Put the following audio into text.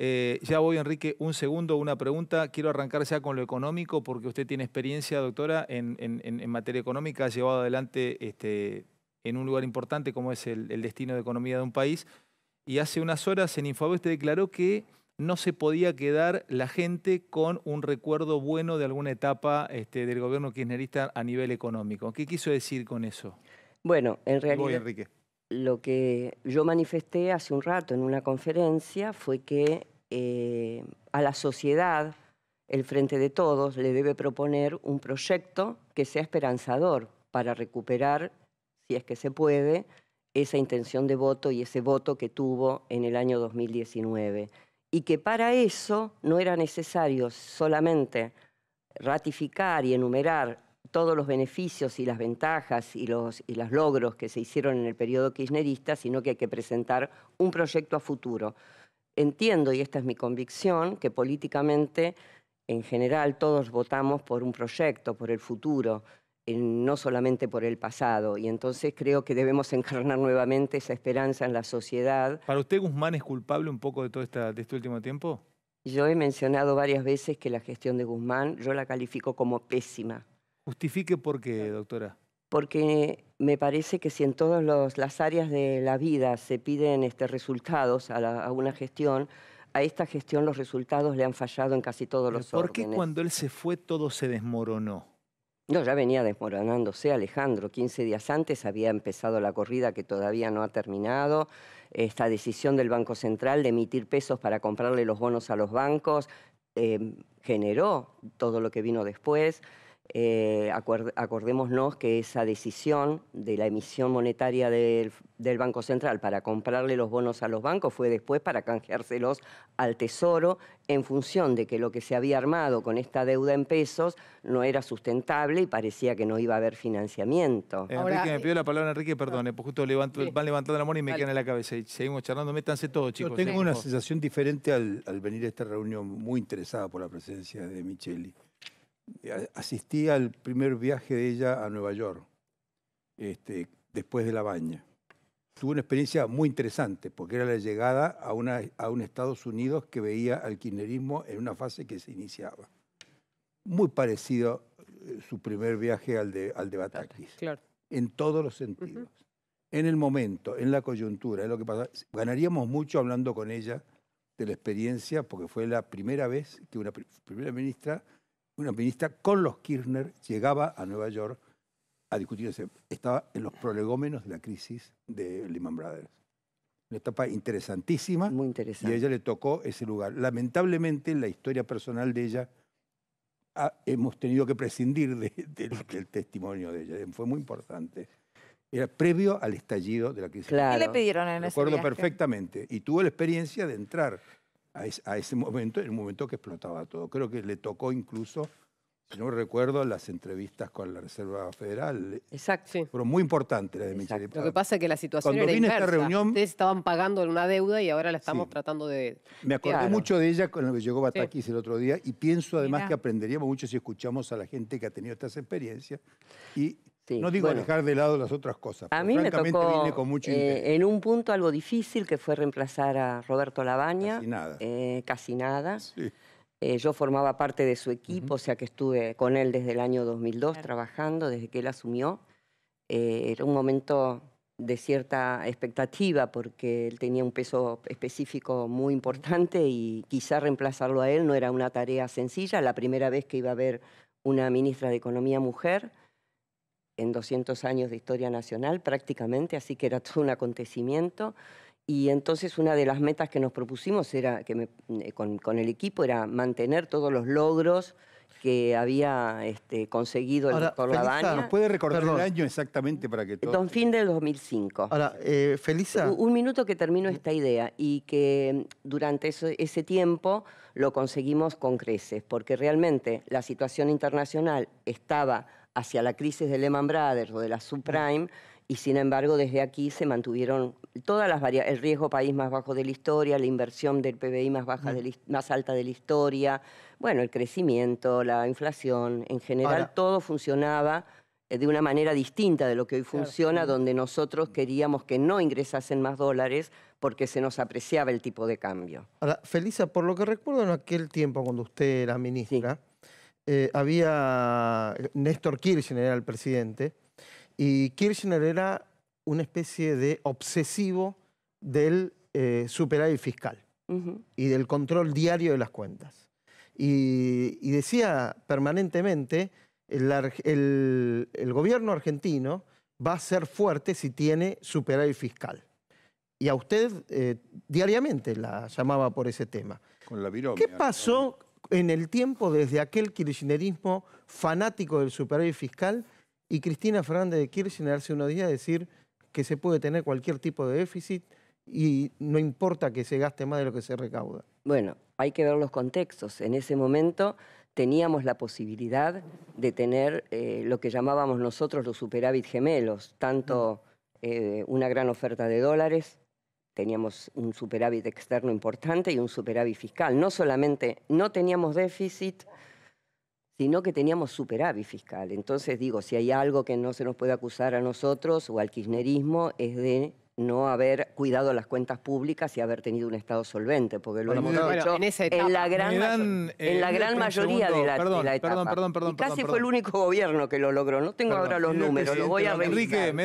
Eh, ya voy, Enrique, un segundo, una pregunta. Quiero arrancar ya con lo económico, porque usted tiene experiencia, doctora, en, materia económica, ha llevado adelante este, en un lugar importante como es el, destino de economía de un país. Y hace unas horas en Infobae usted declaró que no se podía quedar la gente con un recuerdo bueno de alguna etapa este, del gobierno kirchnerista a nivel económico. ¿Qué quiso decir con eso? Bueno, en realidad... Enrique lo que yo manifesté hace un rato en una conferencia fue que eh, a la sociedad, el Frente de Todos, le debe proponer un proyecto que sea esperanzador para recuperar, si es que se puede, esa intención de voto y ese voto que tuvo en el año 2019. Y que para eso no era necesario solamente ratificar y enumerar todos los beneficios y las ventajas y los, y los logros que se hicieron en el periodo kirchnerista, sino que hay que presentar un proyecto a futuro. Entiendo, y esta es mi convicción, que políticamente, en general, todos votamos por un proyecto, por el futuro, eh, no solamente por el pasado. Y entonces creo que debemos encarnar nuevamente esa esperanza en la sociedad. ¿Para usted Guzmán es culpable un poco de todo esta, de este último tiempo? Yo he mencionado varias veces que la gestión de Guzmán yo la califico como pésima. Justifique por qué, doctora. Porque me parece que si en todas las áreas de la vida se piden este, resultados a, una gestión, a esta gestión los resultados le han fallado en casi todos los ¿Por qué cuando él se fue todo se desmoronó? No, ya venía desmoronándose Alejandro. 15 días antes había empezado la corrida que todavía no ha terminado. Esta decisión del Banco Central de emitir pesos para comprarle los bonos a los bancos eh, generó todo lo que vino después. Eh, acordémonos que esa decisión de la emisión monetaria del, Banco Central para comprarle los bonos a los bancos fue después para canjeárselos al Tesoro en función de que lo que se había armado con esta deuda en pesos no era sustentable y parecía que no iba a haber financiamiento. Eh, Enrique, me eh, pidió la palabra Enrique, perdón, justo van levantando la mano y me queda en la cabeza y seguimos charlando, métanse todos chicos. Yo tengo una sensación diferente al, al venir a esta reunión muy interesada por la presencia de Micheli. Eh, asistí al primer viaje de ella a Nueva York, este, después de La Baña. tuvo una experiencia muy interesante, porque era la llegada a, un Estados Unidos que veía al kirchnerismo en una fase que se iniciaba. Muy parecido eh, su primer viaje al de, al de Batakis. En todos los sentidos. En el momento, en la coyuntura, es lo que Ganaríamos mucho hablando con ella de la experiencia, porque fue la primera vez que una primera ministra una ministra con los Kirchner, llegaba a Nueva York a discutir Estaba en los prolegómenos de la crisis de Lehman Brothers. Una etapa interesantísima. Muy interesante. Y a ella le tocó ese lugar. Lamentablemente, la historia personal de ella, hemos tenido que prescindir del testimonio de ella. Fue muy importante. Era previo al estallido de la crisis. ¿Qué le pidieron en ese Recuerdo perfectamente. Y tuvo la experiencia de entrar a, ese momento, en el momento que explotaba todo. Creo que le tocó incluso, si no recuerdo, las entrevistas con la Reserva Federal. Exacto. Sí. Fueron muy importantes las de Michelle. Lo que pasa es que la situación Cuando vine Ustedes estaban pagando una deuda y ahora la estamos tratando de... Me acordé mucho de ella con lo que llegó Batakis el otro día y pienso además que aprenderíamos mucho si escuchamos a la gente que ha tenido estas experiencias y no digo dejar de lado las otras cosas. A mí me tocó con mucho eh, en un punto algo difícil que fue reemplazar a Roberto Labaña. Casi nada. Eh, casi nada. Eh, yo formaba parte de su equipo, o sea que estuve con él desde el año 2002 trabajando, desde que él asumió. era un momento de cierta expectativa porque él tenía un peso específico muy importante y quizá reemplazarlo a él no era una tarea sencilla. La primera vez que iba a haber una ministra de Economía mujer en 200 años de historia nacional prácticamente, así que era todo un acontecimiento. Y entonces una de las metas que nos propusimos era, que eh, con, el equipo era mantener todos los logros que había este, conseguido el doctor Felisa, ¿Nos puede recordar el año exactamente para que todo... Don fin del 2005. Ahora, eh, Felisa... Un, minuto que termino esta idea y que durante eso, ese tiempo lo conseguimos con creces, porque realmente la situación internacional estaba hacia la crisis de Lehman Brothers o de la subprime, y sin embargo desde aquí se mantuvieron todas las el riesgo país más bajo de la historia, la inversión del PBI más, baja más alta de la historia, bueno, el crecimiento, la inflación, en general todo funcionaba eh, de una manera distinta de lo que hoy funciona, donde nosotros queríamos que no ingresasen más dólares porque se nos apreciaba el tipo de cambio. Ahora, Felisa, por lo que recuerdo en aquel tiempo cuando usted era ministra, eh, había Néstor Kirchner era el presidente y Kirchner era una especie de obsesivo del eh, superávit fiscal y del control diario de las cuentas. Y, decía permanentemente, el, gobierno argentino va a ser fuerte si tiene superávit fiscal. Y a usted eh, diariamente la llamaba por ese tema. ¿Qué pasó? en el tiempo desde aquel kirchnerismo fanático del superávit fiscal y Cristina Fernández de Kirchner hace unos días decir que se puede tener cualquier tipo de déficit y no importa que se gaste más de lo que se recauda. Bueno, hay que ver los contextos. En ese momento teníamos la posibilidad de tener eh, lo que llamábamos nosotros los superávit gemelos, tanto eh, una gran oferta de dólares teníamos un superávit externo importante y un superávit fiscal. No solamente no teníamos déficit, sino que teníamos superávit fiscal. Entonces digo, si hay algo que no se nos puede acusar a nosotros o al kirchnerismo es de no haber cuidado las cuentas públicas y haber tenido un Estado solvente, porque lo hemos hecho en, la gran, eh, la gran mayoría de, la, etapa. y casi fue el único gobierno que lo logró. No tengo ahora los números, los voy a revisar.